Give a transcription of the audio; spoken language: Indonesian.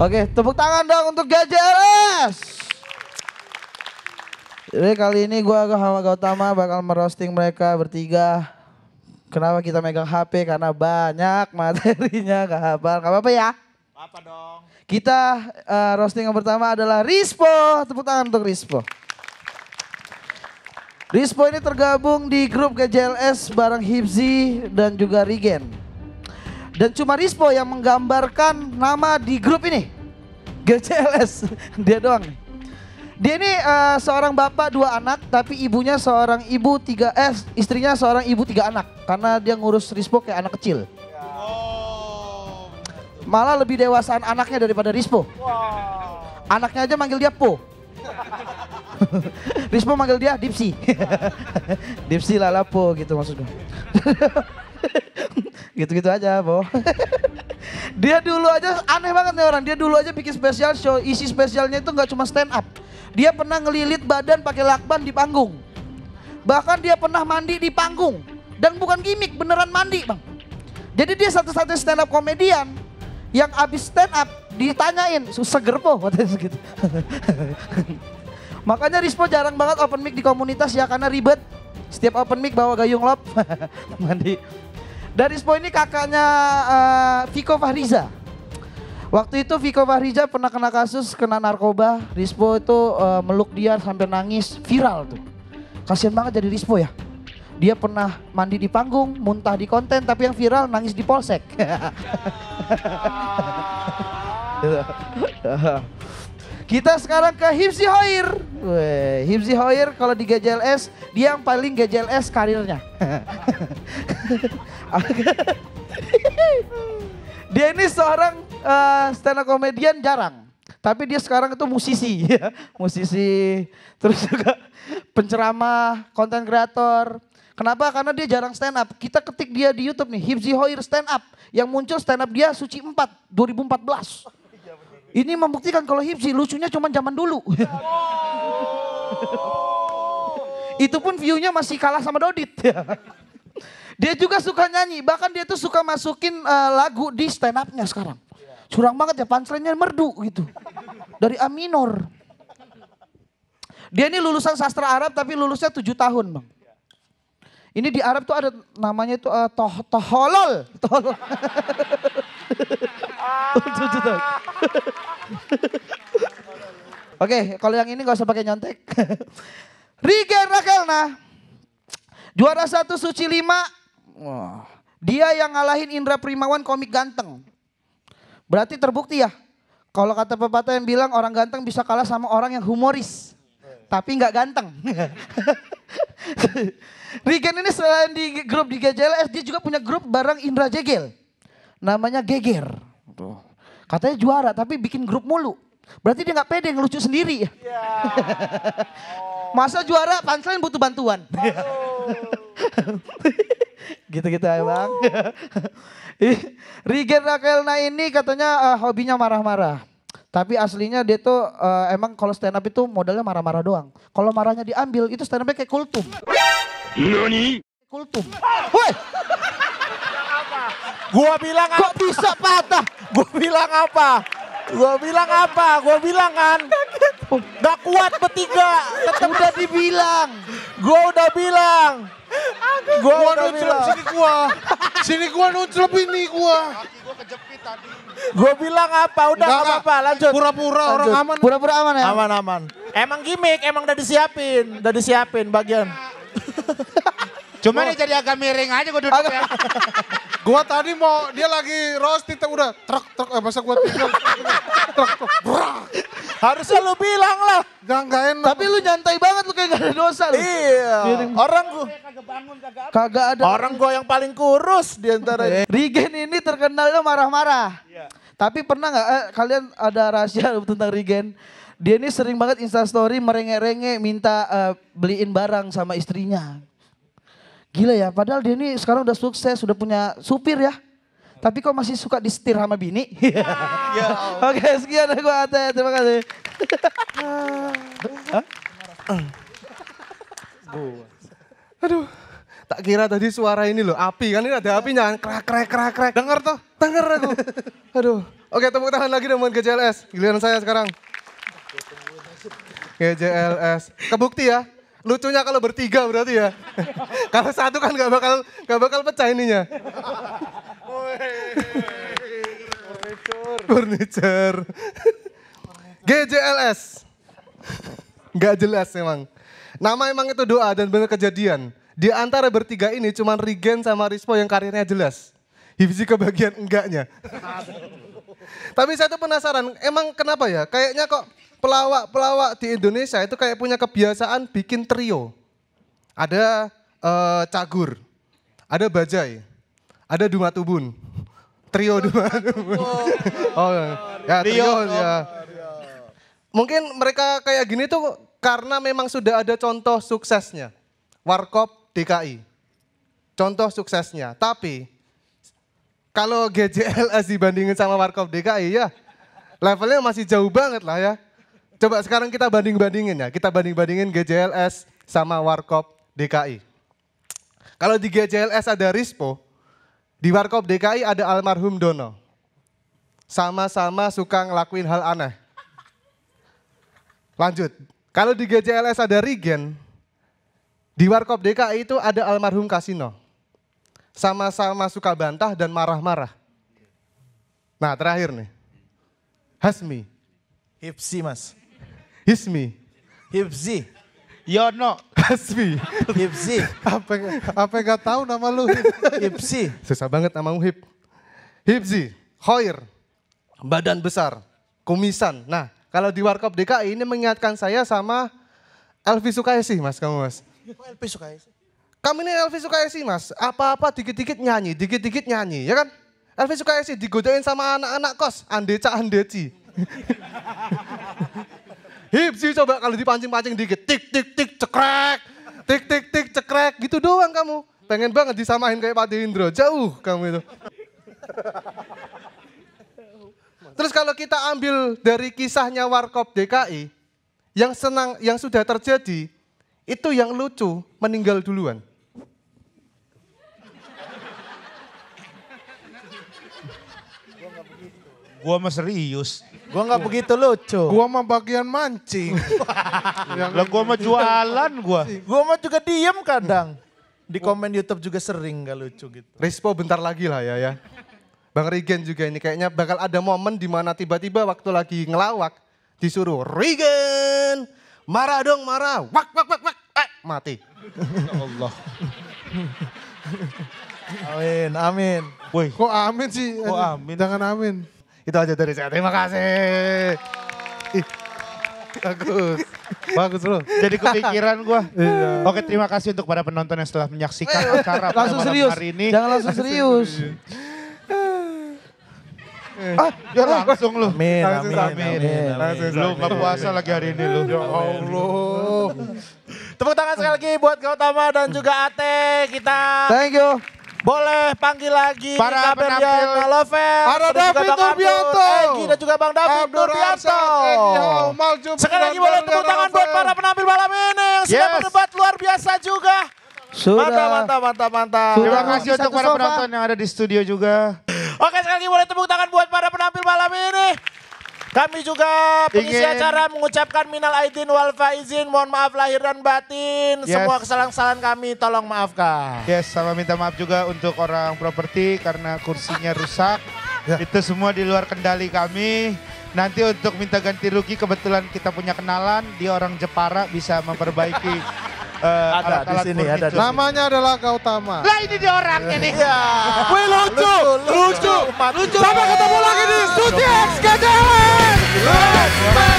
Oke, tepuk tangan dong untuk GJLS. Jadi kali ini gue sama Gautama bakal merosting mereka bertiga. Kenapa kita megang HP? Karena banyak materinya gak hafal. Gak apa-apa ya? Apa dong. Kita uh, roasting yang pertama adalah Rispo. Tepuk tangan untuk Rispo. Rispo ini tergabung di grup GJLS bareng Hipzi dan juga Rigen. Dan cuma Rispo yang menggambarkan nama di grup ini. GCLS, dia doang nih. Dia ini uh, seorang bapak dua anak, tapi ibunya seorang ibu tiga, eh istrinya seorang ibu tiga anak. Karena dia ngurus Rispo kayak anak kecil. Malah lebih dewasaan anaknya daripada Rispo. Anaknya aja manggil dia Po. Rispo manggil dia Dipsi. Dipsi lalapo gitu maksudnya. Gitu-gitu aja, Bo. dia dulu aja aneh banget nih orang. Dia dulu aja bikin spesial show. Isi spesialnya itu nggak cuma stand up. Dia pernah ngelilit badan pakai lakban di panggung. Bahkan dia pernah mandi di panggung. Dan bukan gimmick, beneran mandi, Bang. Jadi dia satu satu stand up komedian yang abis stand up ditanyain, seger po, katanya gitu. Makanya Rispo jarang banget open mic di komunitas ya karena ribet. Setiap open mic bawa gayung lop, mandi. Dari spo ini kakaknya uh, Viko Fahriza. Waktu itu Viko Fahriza pernah kena kasus kena narkoba. Rispo itu uh, meluk dia sampai nangis, viral tuh. Kasian banget jadi Rispo ya. Dia pernah mandi di panggung, muntah di konten, tapi yang viral nangis di polsek. Kita sekarang ke Hipsi Hoir. Hipsi Hoir kalau di GJLS, dia yang paling GJLS karirnya. dia ini seorang uh, eh, stand up comedian jarang. Tapi dia sekarang itu musisi, ya. musisi, terus juga penceramah, konten kreator. Kenapa? Karena dia jarang stand up. Kita ketik dia di YouTube nih, Hibzi Hoir stand up. Yang muncul stand up dia Suci 4 2014. Ini membuktikan kalau Hibzi lucunya cuma zaman dulu. Oh. Itu pun view-nya masih kalah sama Dodit. Ya. Dia juga suka nyanyi, bahkan dia tuh suka masukin uh, lagu di stand up-nya sekarang. Curang banget ya punchline-nya merdu gitu. Dari A minor. Dia ini lulusan sastra Arab tapi lulusnya tujuh tahun, Bang. Ini di Arab tuh ada namanya itu uh, toh toholol. tahun. Oke, kalau yang ini gak usah pakai nyontek. Rigen Rakelna. Juara satu suci lima Wah. Dia yang ngalahin Indra Primawan komik ganteng. Berarti terbukti ya. Kalau kata pepatah yang bilang orang ganteng bisa kalah sama orang yang humoris. Tapi nggak ganteng. Regen ini selain di grup di GJLS, dia juga punya grup bareng Indra Jegel. Namanya Geger. Katanya juara tapi bikin grup mulu. Berarti dia nggak pede ngelucu sendiri. Yeah. Masa juara pansel butuh bantuan. Oh. Gitu-gitu ya bang. Rigen Rakelna ini katanya uh, hobinya marah-marah. Tapi aslinya dia tuh uh, emang kalau stand up itu modalnya marah-marah doang. Kalau marahnya diambil itu stand upnya kayak kultum. Nani? Kultum. Woi. Gua bilang Kok bisa patah? Gua bilang apa? Gua bilang apa? Gua bilang kan. Gak kuat bertiga. Tetap udah dibilang. Gua udah bilang. Gua, gua udah bilang. Sini gua. Sini gua nunclep ini gua. Gua kejepit tadi. Gua bilang apa? Udah gak apa-apa lanjut. Pura-pura orang aman. Pura-pura aman ya? Aman-aman. Emang gimmick, emang udah disiapin. Udah disiapin bagian. Cuma ini jadi agak miring aja gue duduk ya. Gue tadi mau dia lagi roasting udah truk truk eh masa gue tinggal truk truk Harusnya lu bilang lah. gak, gak enak. Tapi lu nyantai banget lu kayak gak ada dosa lu. Iya. Orang gua kagak ada. Orang gue yang paling kurus di antara Regen ini terkenalnya marah-marah. Iya. Tapi pernah gak eh, kalian ada rahasia tentang Regen? Dia ini sering banget instastory merengek-rengek minta eh, beliin barang sama istrinya. Gila ya, padahal dia ini sekarang udah sukses, sudah punya supir ya. Tapi kok masih suka disetir sama bini? ya. Oke, sekian aku Ate. Terima kasih. Aduh, tak kira tadi suara ini loh api kan ini ada apinya kan krek krek krek krek. Dengar tuh, denger aku. Aduh. Oke, tepuk tangan lagi dong dengan GJLS. Giliran saya sekarang. GJLS. Kebukti ya, Lucunya kalau bertiga berarti ya. kalau satu kan gak bakal gak bakal pecah ininya. Furniture. Furniture. GJLS. Nggak jelas emang. Nama emang itu doa dan benar kejadian. Di antara bertiga ini cuman Regen sama Rispo yang karirnya jelas. Hifzi ke bagian enggaknya. Tapi saya tuh penasaran, emang kenapa ya? Kayaknya kok pelawak-pelawak di Indonesia itu kayak punya kebiasaan bikin trio. Ada uh, Cagur, ada Bajai, ada Dumatubun. Trio Dumatubun. Oh, ya, ya trio ya. Mungkin mereka kayak gini tuh karena memang sudah ada contoh suksesnya. Warkop DKI. Contoh suksesnya. Tapi kalau GJLS dibandingin sama Warkop DKI ya levelnya masih jauh banget lah ya. Coba sekarang kita banding-bandingin ya. Kita banding-bandingin GJLS sama Warkop DKI. Kalau di GJLS ada Rispo, di Warkop DKI ada almarhum Dono. Sama-sama suka ngelakuin hal aneh. Lanjut. Kalau di GJLS ada Regen, di Warkop DKI itu ada almarhum Kasino sama-sama suka bantah dan marah-marah. Nah terakhir nih. Hasmi. Hipsi mas. Hismi. Hipsi. Yono. Ya, Hasmi. Hipsi. apa, apa yang gak tahu nama lu? Hipsi. Susah banget nama Hip. Hipsi. Khair, Badan besar. Kumisan. Nah kalau di Warkop DKI ini mengingatkan saya sama Elvi Sukaisi mas kamu mas. Elvi Sukaisi? Kami ini Elvi suka esi mas, apa-apa dikit-dikit nyanyi, dikit-dikit nyanyi, ya kan? Elvi suka esi digodain sama anak-anak kos, andeca andeci. sih coba kalau dipancing-pancing dikit, tik tik tik cekrek, tik tik tik cekrek, gitu doang kamu. Pengen banget disamain kayak Pak Indro, jauh kamu itu. Terus kalau kita ambil dari kisahnya Warkop DKI, yang senang, yang sudah terjadi, itu yang lucu meninggal duluan. Gua mah serius. Gua nggak begitu lucu. Gua mah bagian mancing. Lah gua mah jualan gua. Gua mah juga diem kadang. Di komen YouTube juga sering gak lucu gitu. Rispo bentar lagi lah ya ya. Bang Regen juga ini kayaknya bakal ada momen di mana tiba-tiba waktu lagi ngelawak disuruh Regen marah dong marah wak wak wak wak eh mati. Ya Allah. Amin, amin. Woi. Kok amin sih? Kok amin? Jangan amin. Itu aja dari saya. Terima kasih. bagus. Bagus loh. Jadi kepikiran gua. Iya. Oke terima kasih untuk para penonton yang setelah menyaksikan acara pada langsung malam serius. hari ini. Jangan langsung serius. ah, ya langsung lu. Amin, langsung amin, amin, amin, amin. Lu gak puasa lagi hari ini lu. Ya Allah. Tepuk tangan sekali lagi buat Gautama dan juga Ate kita. Thank you. Boleh panggil lagi para penampil Novel, para David Nurbianto, Egi dan juga Bang David Nurbianto. Sekali lagi boleh tepuk tangan buat para penampil malam ini yang sudah berdebat luar biasa juga. Sudah. Mantap, mantap, mantap, mantap. Terima kasih untuk para penonton yang ada di studio juga. Oke, sekali lagi boleh tepuk tangan buat para penampil malam ini. Kami juga pengisi Ingin. acara mengucapkan minal aidin wal faizin. Mohon maaf lahir dan batin. Yes. Semua kesalahan-kesalahan kami tolong maafkan. Yes, sama minta maaf juga untuk orang properti karena kursinya rusak. Ya. Itu semua di luar kendali kami. Nanti untuk minta ganti rugi kebetulan kita punya kenalan di orang Jepara bisa memperbaiki uh, ada alat -alat di sini ada. Di sini. Namanya adalah Gautama. Lah ini dia orangnya nih. Iya. Wih lucu, lucu, lucu. lucu. Sampai ketemu lagi di Studio XKCW. Let's go!